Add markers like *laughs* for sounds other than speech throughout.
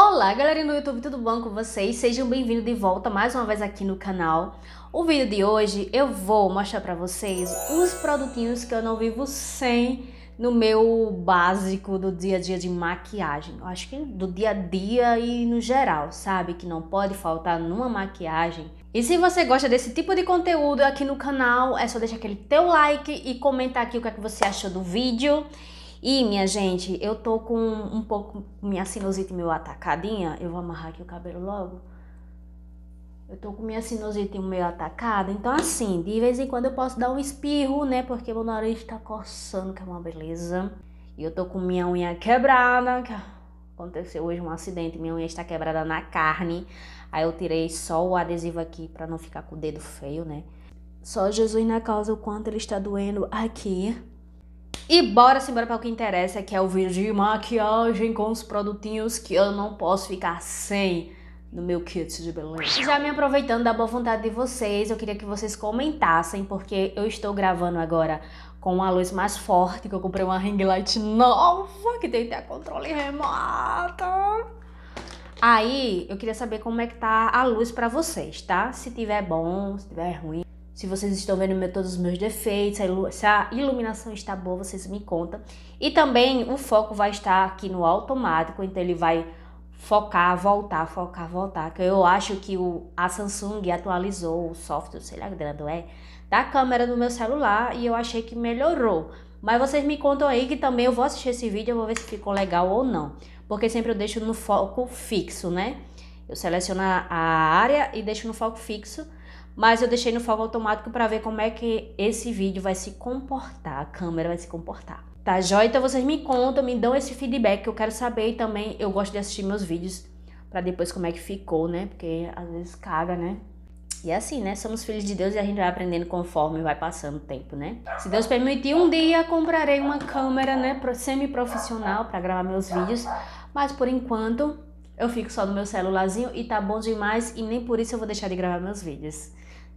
Olá, galerinha do YouTube, tudo bom com vocês? Sejam bem-vindos de volta mais uma vez aqui no canal. O vídeo de hoje eu vou mostrar pra vocês os produtinhos que eu não vivo sem no meu básico do dia a dia de maquiagem. Eu acho que é do dia a dia e no geral, sabe? Que não pode faltar numa maquiagem. E se você gosta desse tipo de conteúdo aqui no canal, é só deixar aquele teu like e comentar aqui o que, é que você achou do vídeo. E, minha gente, eu tô com um pouco minha sinusite meio atacadinha. Eu vou amarrar aqui o cabelo logo. Eu tô com minha sinusite meio atacada. Então, assim, de vez em quando eu posso dar um espirro, né? Porque meu nariz tá coçando, que é uma beleza. E eu tô com minha unha quebrada. Aconteceu hoje um acidente, minha unha está quebrada na carne. Aí eu tirei só o adesivo aqui para não ficar com o dedo feio, né? Só Jesus na causa o quanto ele está doendo aqui. E bora simbora para o que interessa, que é o vídeo de maquiagem com os produtinhos que eu não posso ficar sem no meu kit de beleza. Já me aproveitando da boa vontade de vocês, eu queria que vocês comentassem, porque eu estou gravando agora com uma luz mais forte, que eu comprei uma ring light nova, que tem até controle remoto. Aí, eu queria saber como é que tá a luz para vocês, tá? Se tiver bom, se tiver ruim. Se vocês estão vendo meu, todos os meus defeitos, se a iluminação está boa, vocês me contam. E também o foco vai estar aqui no automático, então ele vai focar, voltar, focar, voltar. Que eu acho que o, a Samsung atualizou o software, sei lá, grande é, da câmera do meu celular e eu achei que melhorou. Mas vocês me contam aí que também eu vou assistir esse vídeo, eu vou ver se ficou legal ou não. Porque sempre eu deixo no foco fixo, né? Eu seleciono a área e deixo no foco fixo mas eu deixei no foco automático para ver como é que esse vídeo vai se comportar, a câmera vai se comportar. Tá joia? Então vocês me contam, me dão esse feedback que eu quero saber e também eu gosto de assistir meus vídeos para depois como é que ficou, né? Porque às vezes caga, né? E é assim, né? Somos filhos de Deus e a gente vai aprendendo conforme vai passando o tempo, né? Se Deus permitir, um dia comprarei uma câmera, né, semi-profissional para gravar meus vídeos, mas por enquanto eu fico só no meu celularzinho e tá bom demais e nem por isso eu vou deixar de gravar meus vídeos.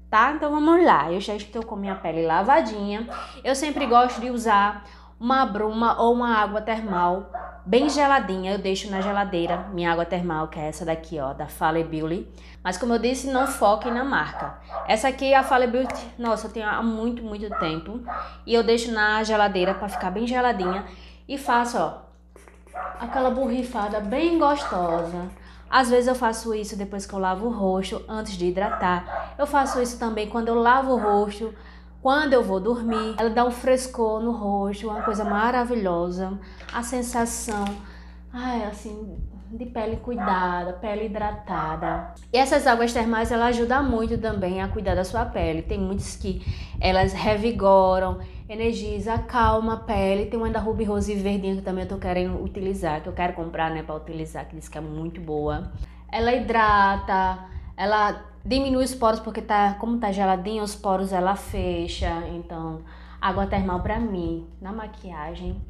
Tá? Então vamos lá. Eu já estou com minha pele lavadinha. Eu sempre gosto de usar uma bruma ou uma água termal bem geladinha. Eu deixo na geladeira minha água termal, que é essa daqui, ó, da Fale Beauty. Mas como eu disse, não foquem na marca. Essa aqui é a Fale Beauty, nossa, eu tenho há muito, muito tempo. E eu deixo na geladeira para ficar bem geladinha. E faço, ó, aquela borrifada bem gostosa. Às vezes eu faço isso depois que eu lavo o rosto, antes de hidratar. Eu faço isso também quando eu lavo o rosto, quando eu vou dormir. Ela dá um frescor no rosto, uma coisa maravilhosa. A sensação, ai, assim, de pele cuidada, pele hidratada. E essas águas termais, ela ajuda muito também a cuidar da sua pele. Tem muitos que elas revigoram, energiza, calma a pele. Tem uma da Ruby Rose verdinha que também eu tô querendo utilizar, que eu quero comprar, né, pra utilizar, que diz que é muito boa. Ela hidrata, ela diminui os poros, porque tá, como tá geladinha, os poros ela fecha. Então, água termal pra mim, na maquiagem,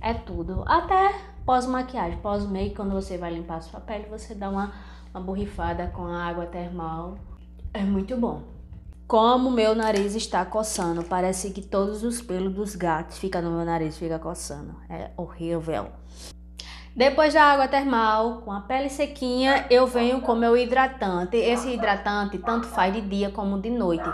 é tudo. Até pós-maquiagem, pós-make, quando você vai limpar a sua pele, você dá uma, uma borrifada com a água termal. É muito bom. Como meu nariz está coçando. Parece que todos os pelos dos gatos ficam no meu nariz, fica coçando. É horrível. Depois da água termal, com a pele sequinha, eu venho com meu hidratante. Esse hidratante tanto faz de dia como de noite.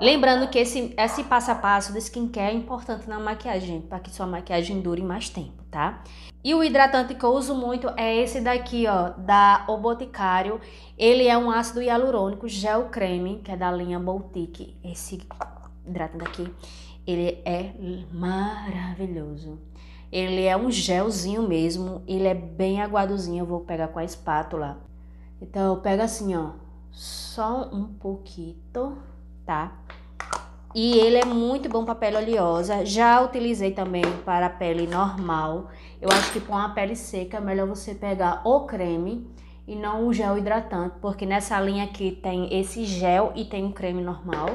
Lembrando que esse, esse passo a passo do skincare é importante na maquiagem, para que sua maquiagem dure mais tempo, tá? E o hidratante que eu uso muito é esse daqui, ó, da O Boticário. Ele é um ácido hialurônico gel creme, que é da linha Boutique. Esse hidratante aqui, ele é maravilhoso. Ele é um gelzinho mesmo, ele é bem aguadozinho, eu vou pegar com a espátula. Então eu pego assim, ó, só um pouquinho, tá? E ele é muito bom para pele oleosa. Já utilizei também para pele normal. Eu acho que para uma pele seca é melhor você pegar o creme e não o gel hidratante, porque nessa linha aqui tem esse gel e tem um creme normal.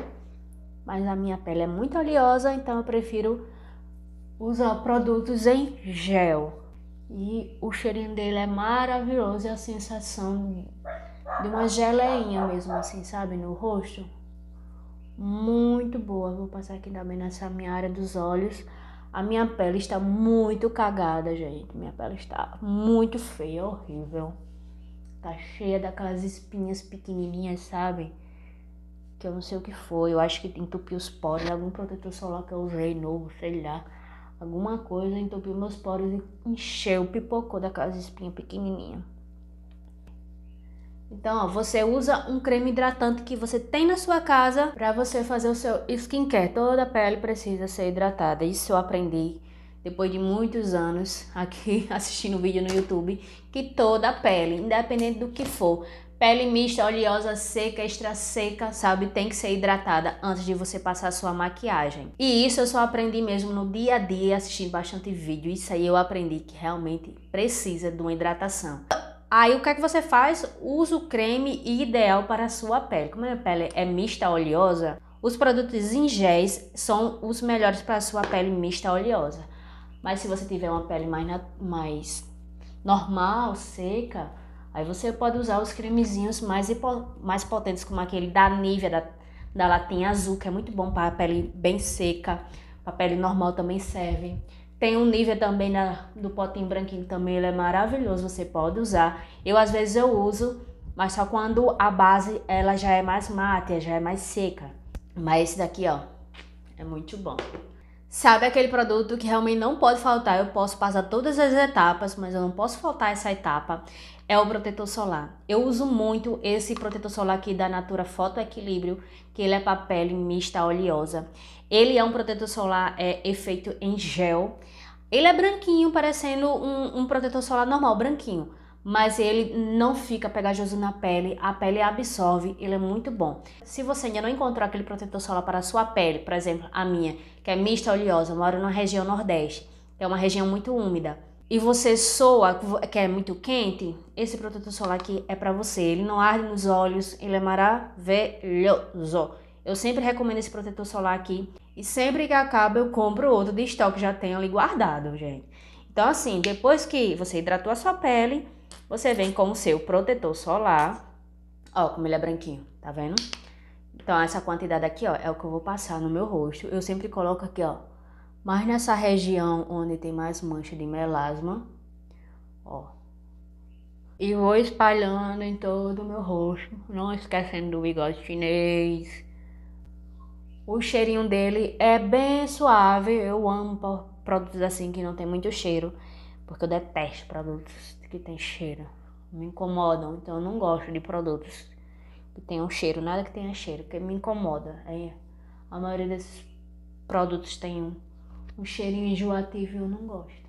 Mas a minha pele é muito oleosa, então eu prefiro usar produtos em gel. E o cheirinho dele é maravilhoso e a sensação de uma geleinha mesmo assim, sabe, no rosto muito boa. Vou passar aqui também nessa minha área dos olhos. A minha pele está muito cagada, gente. Minha pele está muito feia, horrível. Tá cheia daquelas espinhas pequenininhas, sabe? Que eu não sei o que foi. Eu acho que entupiu os poros, algum protetor solar que eu usei novo, sei lá. Alguma coisa entupiu meus poros e encheu, pipocou daquelas espinhas pequenininhas. Então, ó, você usa um creme hidratante que você tem na sua casa para você fazer o seu skincare. Toda a pele precisa ser hidratada. Isso eu aprendi depois de muitos anos aqui *laughs* assistindo vídeo no YouTube, que toda a pele, independente do que for, pele mista, oleosa, seca, extra seca, sabe, tem que ser hidratada antes de você passar sua maquiagem. E isso eu só aprendi mesmo no dia a dia assistindo bastante vídeo. Isso aí eu aprendi que realmente precisa de uma hidratação. Aí o que é que você faz? Usa o creme ideal para a sua pele. Como a minha pele é mista oleosa, os produtos em géis são os melhores para a sua pele mista oleosa. Mas se você tiver uma pele mais, mais normal, seca, aí você pode usar os cremezinhos mais, mais potentes, como aquele da Nivea, da, da latinha azul, que é muito bom para a pele bem seca. Para a pele normal também serve. Tem um nível também na, do potinho branquinho também, ele é maravilhoso, você pode usar. Eu às vezes eu uso, mas só quando a base ela já é mais mate, já é mais seca. Mas esse daqui, ó, é muito bom. Sabe aquele produto que realmente não pode faltar? Eu posso passar todas as etapas, mas eu não posso faltar essa etapa é o protetor solar. Eu uso muito esse protetor solar aqui da Natura Foto Equilíbrio, que ele é para pele mista oleosa. Ele é um protetor solar é, efeito em gel. Ele é branquinho, parecendo um, um protetor solar normal, branquinho. Mas ele não fica pegajoso na pele, a pele absorve, ele é muito bom. Se você ainda não encontrou aquele protetor solar para a sua pele, por exemplo, a minha, que é mista oleosa, eu moro na região nordeste, que é uma região muito úmida e você soa que é muito quente, esse protetor solar aqui é para você. Ele não arde nos olhos, ele é maravilhoso. Eu sempre recomendo esse protetor solar aqui e sempre que acaba eu compro outro de estoque, já tenho ali guardado, gente. Então assim, depois que você hidratou a sua pele, você vem com o seu protetor solar. Ó, como ele é branquinho, tá vendo? Então essa quantidade aqui, ó, é o que eu vou passar no meu rosto. Eu sempre coloco aqui, ó, mas nessa região onde tem mais mancha de melasma, ó. E vou espalhando em todo o meu rosto, não esquecendo do bigode chinês. O cheirinho dele é bem suave. Eu amo produtos assim que não tem muito cheiro, porque eu detesto produtos que tem cheiro. Me incomodam, então eu não gosto de produtos que tenham cheiro, nada que tenha cheiro, que me incomoda. É, a maioria desses produtos tem um um cheirinho enjoativo eu não gosto.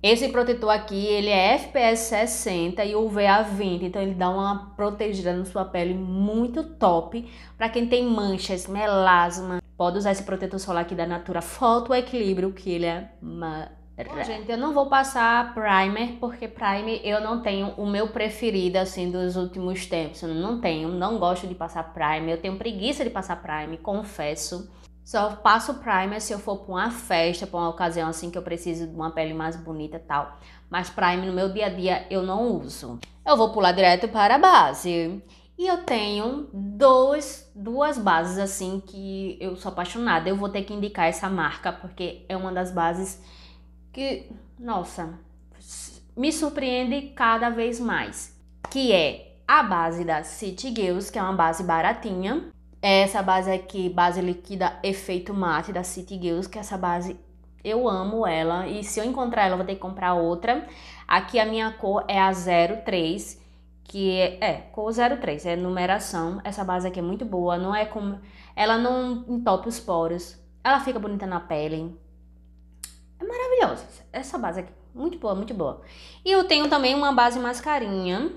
Esse protetor aqui, ele é FPS 60 e UVA 20, então ele dá uma protegida na sua pele muito top. Para quem tem manchas, melasma, pode usar esse protetor solar aqui da Natura Foto Equilíbrio, que ele é maravilhoso. gente, eu não vou passar primer, porque primer eu não tenho o meu preferido, assim, dos últimos tempos. Eu não tenho, não gosto de passar primer, eu tenho preguiça de passar primer, confesso. Só passo o primer se eu for para uma festa, para uma ocasião assim que eu preciso de uma pele mais bonita tal. Mas primer no meu dia a dia eu não uso. Eu vou pular direto para a base. E eu tenho dois, duas bases assim que eu sou apaixonada. Eu vou ter que indicar essa marca porque é uma das bases que, nossa, me surpreende cada vez mais. Que é a base da City Girls, que é uma base baratinha, é essa base aqui, base líquida efeito matte da City Girls, que é essa base eu amo ela e se eu encontrar ela eu vou ter que comprar outra. Aqui a minha cor é a 03, que é, é cor 03, é numeração. Essa base aqui é muito boa, não é como ela não entope os poros. Ela fica bonita na pele. É maravilhosa essa base aqui, muito boa, muito boa. E eu tenho também uma base mascarinha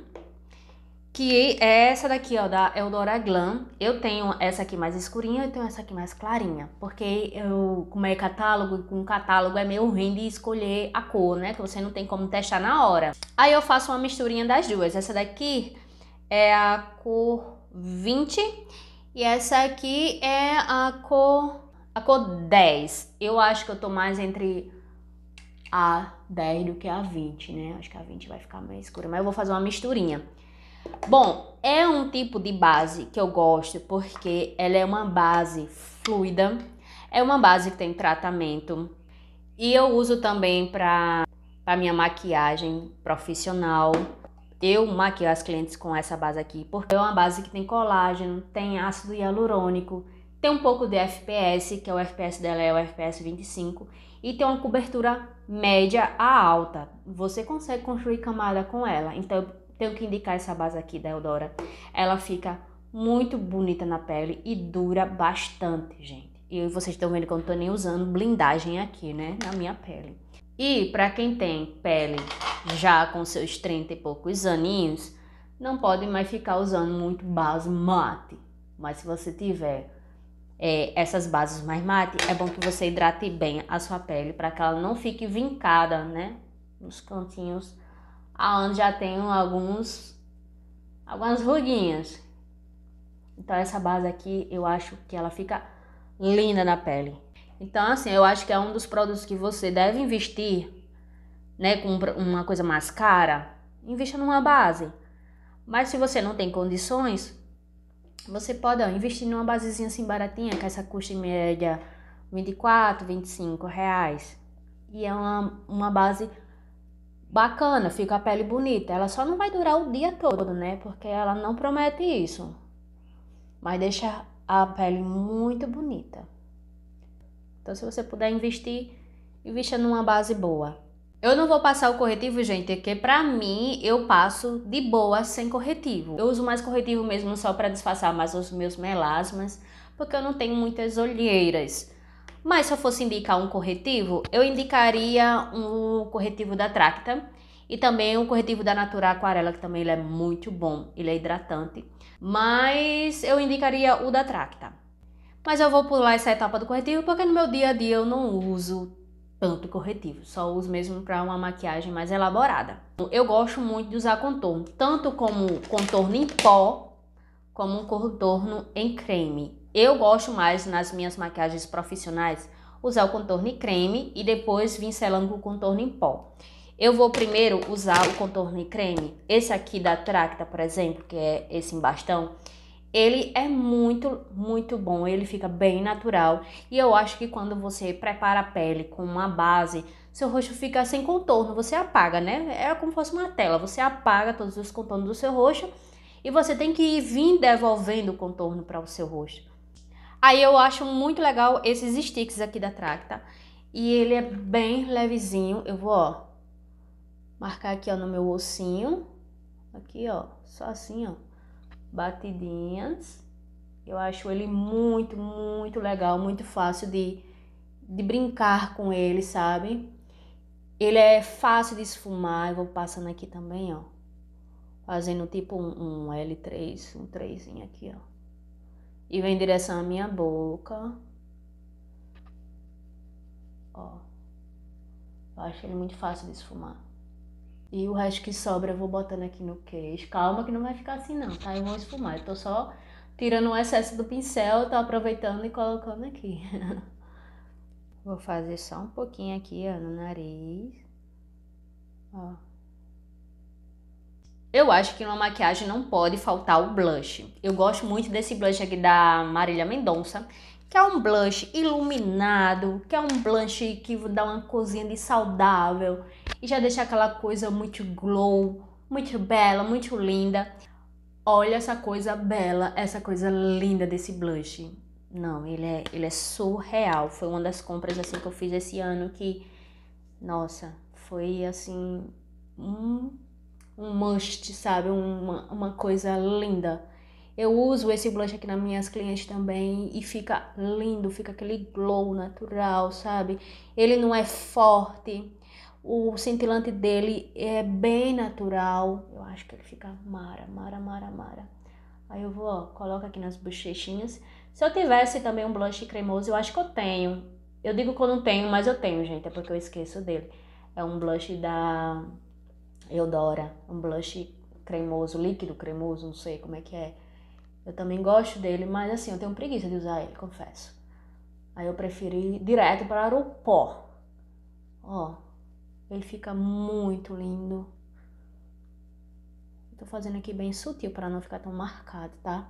que é essa daqui, ó, da Eldora Glam. Eu tenho essa aqui mais escurinha e tenho essa aqui mais clarinha. Porque eu, como é catálogo, com catálogo é meio ruim de escolher a cor, né? Que você não tem como testar na hora. Aí eu faço uma misturinha das duas. Essa daqui é a cor 20 e essa aqui é a cor, a cor 10. Eu acho que eu tô mais entre a 10 do que a 20, né? Acho que a 20 vai ficar mais escura, mas eu vou fazer uma misturinha. Bom, é um tipo de base que eu gosto porque ela é uma base fluida, é uma base que tem tratamento e eu uso também para minha maquiagem profissional. Eu maquio as clientes com essa base aqui porque é uma base que tem colágeno, tem ácido hialurônico, tem um pouco de FPS, que é o FPS dela é o FPS 25, e tem uma cobertura média a alta. Você consegue construir camada com ela. Então tenho que indicar essa base aqui da Eudora. Ela fica muito bonita na pele e dura bastante, gente. E vocês estão vendo que eu não tô nem usando blindagem aqui, né? Na minha pele. E para quem tem pele já com seus 30 e poucos aninhos, não pode mais ficar usando muito base mate. Mas se você tiver é, essas bases mais mate, é bom que você hidrate bem a sua pele para que ela não fique vincada, né? Nos cantinhos aonde já tenho alguns algumas ruguinhas. Então essa base aqui eu acho que ela fica linda na pele. Então assim, eu acho que é um dos produtos que você deve investir, né, com uma coisa mais cara, invista numa base. Mas se você não tem condições, você pode ó, investir numa basezinha assim baratinha, que essa custa em média 24, 25 reais. E é uma, uma base bacana, fica a pele bonita. Ela só não vai durar o dia todo, né? Porque ela não promete isso. Mas deixa a pele muito bonita. Então, se você puder investir, invista numa base boa. Eu não vou passar o corretivo, gente, porque pra mim eu passo de boa sem corretivo. Eu uso mais corretivo mesmo só para disfarçar mais os meus melasmas, porque eu não tenho muitas olheiras. Mas se eu fosse indicar um corretivo, eu indicaria um corretivo da Tracta e também um corretivo da Natura Aquarela, que também ele é muito bom, ele é hidratante. Mas eu indicaria o da Tracta. Mas eu vou pular essa etapa do corretivo porque no meu dia a dia eu não uso tanto corretivo, só uso mesmo para uma maquiagem mais elaborada. Eu gosto muito de usar contorno, tanto como contorno em pó, como um contorno em creme. Eu gosto mais nas minhas maquiagens profissionais usar o contorno em creme e depois vincelando o contorno em pó. Eu vou primeiro usar o contorno em creme. Esse aqui da Tracta, por exemplo, que é esse em bastão, ele é muito, muito bom, ele fica bem natural. E eu acho que quando você prepara a pele com uma base, seu rosto fica sem contorno, você apaga, né? É como se fosse uma tela, você apaga todos os contornos do seu rosto e você tem que ir vir devolvendo o contorno para o seu rosto. Aí eu acho muito legal esses sticks aqui da Tracta. E ele é bem levezinho. Eu vou, ó, marcar aqui, ó, no meu ossinho. Aqui, ó, só assim, ó. Batidinhas. Eu acho ele muito, muito legal, muito fácil de, de brincar com ele, sabe? Ele é fácil de esfumar. Eu vou passando aqui também, ó. Fazendo tipo um, um L3, um 3 aqui, ó e vem em direção à minha boca. Ó. Eu acho ele muito fácil de esfumar. E o resto que sobra eu vou botando aqui no queixo. Calma que não vai ficar assim não, tá? Eu vou esfumar. Eu tô só tirando o excesso do pincel, tô aproveitando e colocando aqui. *laughs* vou fazer só um pouquinho aqui, ó, no nariz. Ó. Eu acho que numa maquiagem não pode faltar o blush. Eu gosto muito desse blush aqui da Marília Mendonça, que é um blush iluminado, que é um blush que dá uma cozinha de saudável e já deixa aquela coisa muito glow, muito bela, muito linda. Olha essa coisa bela, essa coisa linda desse blush. Não, ele é, ele é surreal. Foi uma das compras assim que eu fiz esse ano que, nossa, foi assim um um must, sabe? Uma, uma coisa linda. Eu uso esse blush aqui nas minhas clientes também e fica lindo, fica aquele glow natural, sabe? Ele não é forte, o cintilante dele é bem natural. Eu acho que ele fica mara, mara, mara, mara. Aí eu vou, ó, coloco aqui nas bochechinhas. Se eu tivesse também um blush cremoso, eu acho que eu tenho. Eu digo que eu não tenho, mas eu tenho, gente, é porque eu esqueço dele. É um blush da Eudora, um blush cremoso, líquido cremoso, não sei como é que é. Eu também gosto dele, mas assim, eu tenho preguiça de usar ele, confesso. Aí eu preferi ir direto para o pó. Ó, ele fica muito lindo. Tô fazendo aqui bem sutil para não ficar tão marcado, tá?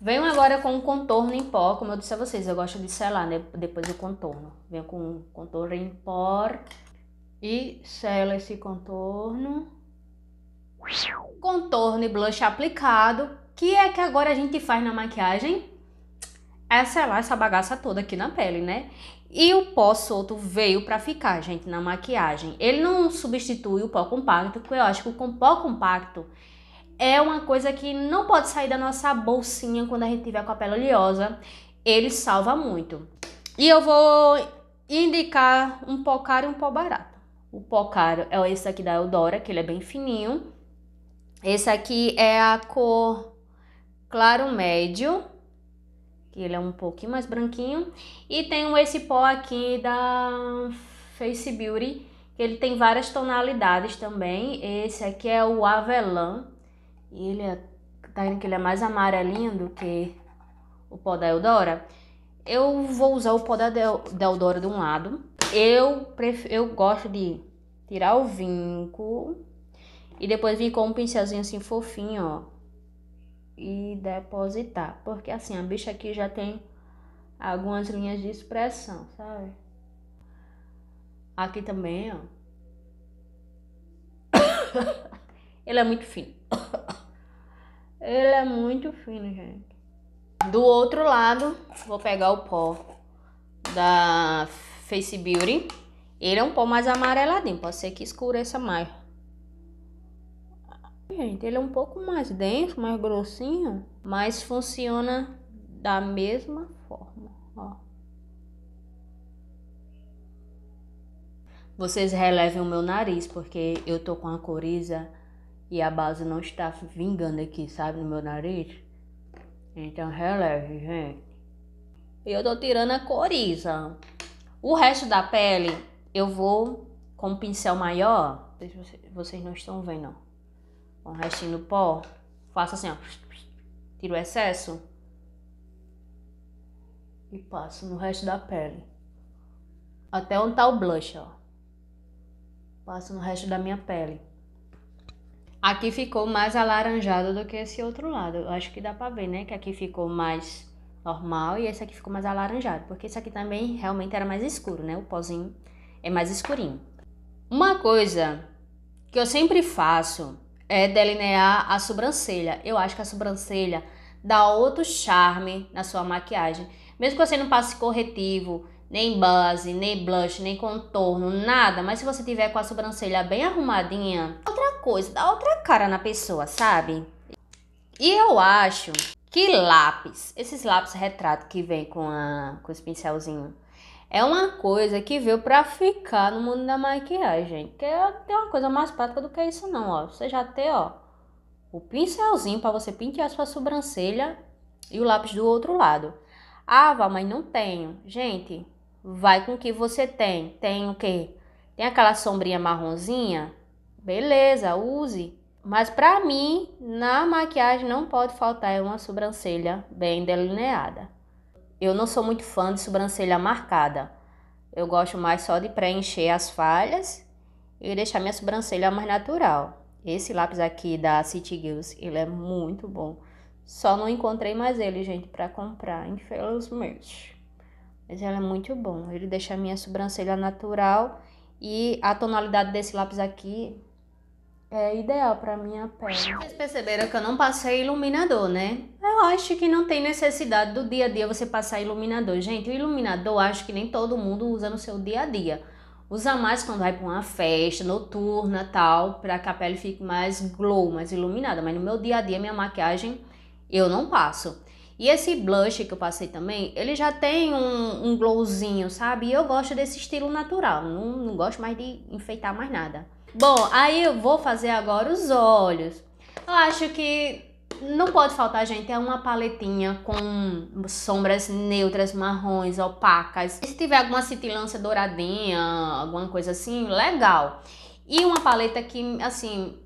Venho agora com um contorno em pó, como eu disse a vocês, eu gosto de selar né, depois o contorno. Venho com um contorno em pó e sela esse contorno. Contorno e blush aplicado. Que é que agora a gente faz na maquiagem? É selar essa bagaça toda aqui na pele, né? E o pó solto veio para ficar, gente, na maquiagem. Ele não substitui o pó compacto, porque eu acho que o pó compacto é uma coisa que não pode sair da nossa bolsinha quando a gente tiver com a pele oleosa. Ele salva muito. E eu vou indicar um pó caro e um pó barato. O pó caro é esse aqui da Eudora, que ele é bem fininho. Esse aqui é a cor claro médio, que ele é um pouquinho mais branquinho. E tem esse pó aqui da Face Beauty, que ele tem várias tonalidades também. Esse aqui é o Avelã, e ele é, tá vendo que ele é mais amarelinho do que o pó da Eudora. Eu vou usar o pó da, Del, da de um lado eu, pref... eu gosto de tirar o vinco e depois vir com um pincelzinho assim fofinho, ó, e depositar, porque assim a bicha aqui já tem algumas linhas de expressão, sabe? Aqui também, ó. *coughs* Ele é muito fino. *coughs* Ele é muito fino, gente. Do outro lado, vou pegar o pó da Face Beauty. Ele é um pó mais amareladinho, pode ser que escureça mais. Gente, ele é um pouco mais denso, mais grossinho, mas funciona da mesma forma, ó. Vocês relevem o meu nariz, porque eu tô com a coriza e a base não está vingando aqui, sabe, no meu nariz. Então releve, gente. Eu tô tirando a coriza. O resto da pele, eu vou com um pincel maior. Vocês não estão vendo, ó. Com o restinho do pó, faço assim, ó. Tiro o excesso. E passo no resto da pele. Até onde tá o blush, ó. Passo no resto da minha pele. Aqui ficou mais alaranjado do que esse outro lado. Eu acho que dá pra ver, né? Que aqui ficou mais normal e esse aqui ficou mais alaranjado, porque esse aqui também realmente era mais escuro, né? O pozinho é mais escurinho. Uma coisa que eu sempre faço é delinear a sobrancelha. Eu acho que a sobrancelha dá outro charme na sua maquiagem. Mesmo que você não passe corretivo, nem base, nem blush, nem contorno, nada, mas se você tiver com a sobrancelha bem arrumadinha, outra coisa, dá outra cara na pessoa, sabe? E eu acho que lápis! Esses lápis retrato que vem com, a, com os pincelzinhos. É uma coisa que veio pra ficar no mundo da maquiagem. Que é, tem uma coisa mais prática do que isso não, ó. Você já tem, ó, o pincelzinho para você pentear sua sobrancelha e o lápis do outro lado. Ah, Val, mas não tenho. Gente, vai com o que você tem. Tem o quê? Tem aquela sombrinha marronzinha? Beleza, use. Mas para mim, na maquiagem não pode faltar é uma sobrancelha bem delineada. Eu não sou muito fã de sobrancelha marcada. Eu gosto mais só de preencher as falhas e deixar minha sobrancelha mais natural. Esse lápis aqui da City Girls, ele é muito bom. Só não encontrei mais ele, gente, para comprar, infelizmente. Mas ele é muito bom. Ele deixa a minha sobrancelha natural e a tonalidade desse lápis aqui é ideal para minha pele. Vocês perceberam que eu não passei iluminador, né? Eu acho que não tem necessidade do dia a dia você passar iluminador. Gente, o iluminador acho que nem todo mundo usa no seu dia a dia. Usa mais quando vai para uma festa noturna, tal, para que a pele fique mais glow, mais iluminada, mas no meu dia a dia minha maquiagem eu não passo. E esse blush que eu passei também, ele já tem um, um glowzinho, sabe? E eu gosto desse estilo natural, não, não gosto mais de enfeitar mais nada. Bom, aí eu vou fazer agora os olhos. Eu acho que não pode faltar, gente, é uma paletinha com sombras neutras, marrons, opacas. Se tiver alguma cintilância douradinha, alguma coisa assim, legal. E uma paleta que, assim,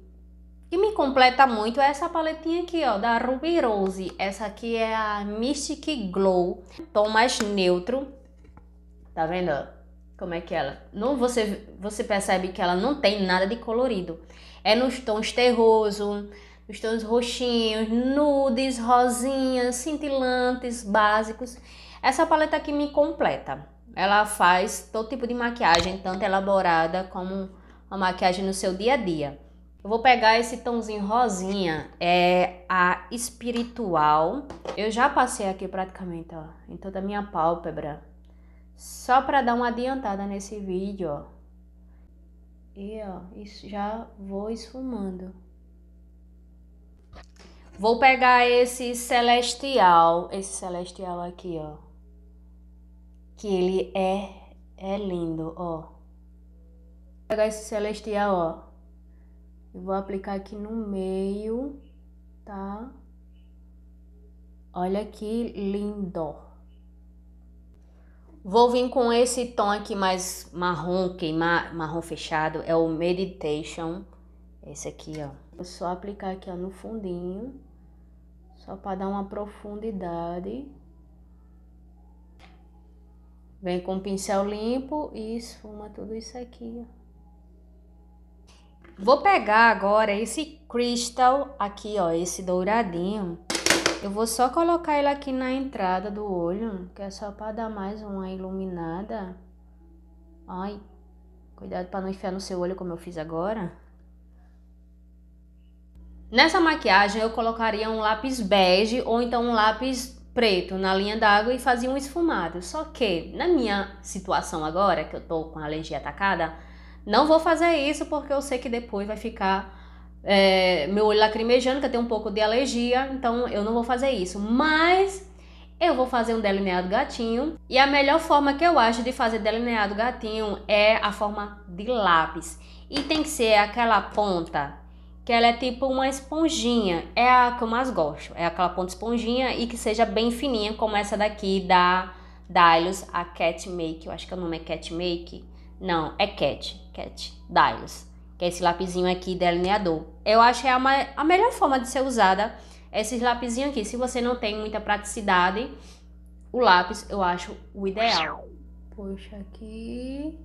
que me completa muito é essa paletinha aqui, ó, da Ruby Rose. Essa aqui é a Mystic Glow, tom mais neutro. Tá vendo, ó? como é que ela? Não, você, você percebe que ela não tem nada de colorido. É nos tons terroso, nos tons roxinhos, nudes, rosinhas, cintilantes, básicos. Essa paleta aqui me completa. Ela faz todo tipo de maquiagem, tanto elaborada como a maquiagem no seu dia a dia. Eu vou pegar esse tomzinho rosinha, é a espiritual. Eu já passei aqui praticamente, ó, em toda a minha pálpebra. Só para dar uma adiantada nesse vídeo, ó. E ó, isso já vou esfumando. Vou pegar esse celestial, esse celestial aqui, ó. Que ele é é lindo, ó. Vou pegar esse celestial, ó. E vou aplicar aqui no meio, tá? Olha que lindo. Vou vir com esse tom aqui mais marrom, queimar, marrom fechado, é o Meditation. Esse aqui, ó. Vou só aplicar aqui, ó, no fundinho. Só para dar uma profundidade. Vem com o pincel limpo e esfuma tudo isso aqui, ó. Vou pegar agora esse crystal aqui, ó, esse douradinho. Eu vou só colocar ele aqui na entrada do olho, que é só para dar mais uma iluminada. Ai, cuidado para não enfiar no seu olho como eu fiz agora. Nessa maquiagem eu colocaria um lápis bege ou então um lápis preto na linha d'água e fazia um esfumado. Só que na minha situação agora, que eu tô com a alergia atacada, não vou fazer isso porque eu sei que depois vai ficar é, meu olho lacrimejando, que eu tenho um pouco de alergia, então eu não vou fazer isso. Mas eu vou fazer um delineado gatinho. E a melhor forma que eu acho de fazer delineado gatinho é a forma de lápis. E tem que ser aquela ponta que ela é tipo uma esponjinha. É a que eu mais gosto. É aquela ponta esponjinha e que seja bem fininha, como essa daqui da Dylos, a Cat Make. Eu acho que o nome é Cat Make. Não, é Cat. Cat. Dylos que é esse lapisinho aqui delineador. Eu acho que é a, a melhor forma de ser usada esses lapisinhos aqui. Se você não tem muita praticidade, o lápis eu acho o ideal. Puxa aqui.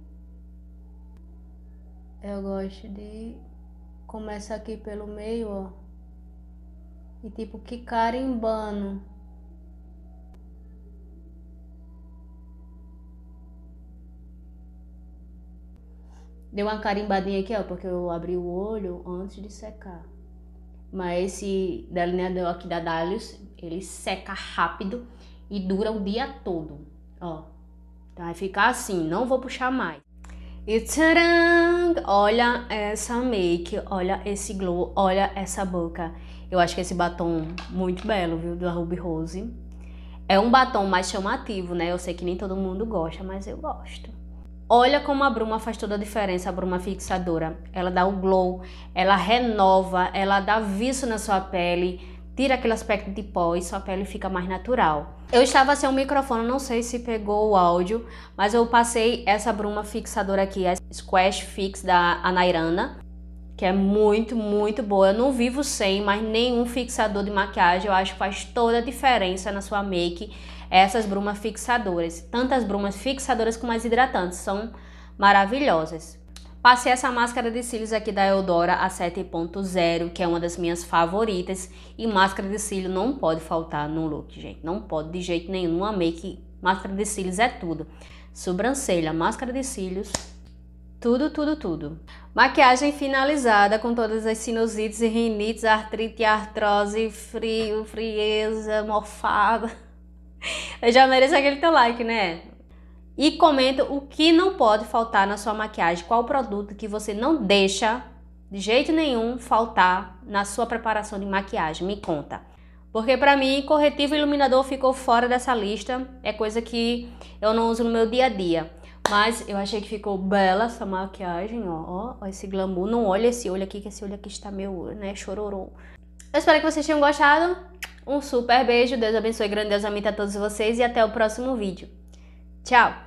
Eu gosto de... Começa aqui pelo meio, ó. E tipo, que carimbando. deu uma carimbadinha aqui, ó, porque eu abri o olho antes de secar. Mas esse delineador né, aqui da Dalius, ele seca rápido e dura o dia todo, ó. Vai ficar assim, não vou puxar mais. E tcharam! Olha essa make, olha esse glow, olha essa boca. Eu acho que esse batom muito belo, viu, da Ruby Rose. É um batom mais chamativo, né? Eu sei que nem todo mundo gosta, mas eu gosto. Olha como a bruma faz toda a diferença, a bruma fixadora. Ela dá o glow, ela renova, ela dá viço na sua pele, tira aquele aspecto de pó e sua pele fica mais natural. Eu estava sem o microfone, não sei se pegou o áudio, mas eu passei essa bruma fixadora aqui, a Squash Fix da Anairana, que é muito, muito boa. Eu não vivo sem, mas nenhum fixador de maquiagem eu acho faz toda a diferença na sua make essas brumas fixadoras, tanto as brumas fixadoras como as hidratantes, são maravilhosas. Passei essa máscara de cílios aqui da Eudora a 7.0, que é uma das minhas favoritas. E máscara de cílio não pode faltar no look, gente. Não pode de jeito nenhum. Amei que máscara de cílios é tudo. Sobrancelha, máscara de cílios, tudo, tudo, tudo. Maquiagem finalizada com todas as sinusites, e rinites, artrite, artrose, frio, frieza, morfada. Eu já mereço aquele teu like, né? E comenta o que não pode faltar na sua maquiagem, qual produto que você não deixa de jeito nenhum faltar na sua preparação de maquiagem. Me conta. Porque para mim, corretivo e iluminador ficou fora dessa lista. É coisa que eu não uso no meu dia a dia. Mas eu achei que ficou bela essa maquiagem, ó, ó, esse glamour. Não olha esse olho aqui, que esse olho aqui está meu, né, chororô. Eu espero que vocês tenham gostado. Um super beijo, Deus abençoe grandiosamente a todos vocês e até o próximo vídeo. Tchau!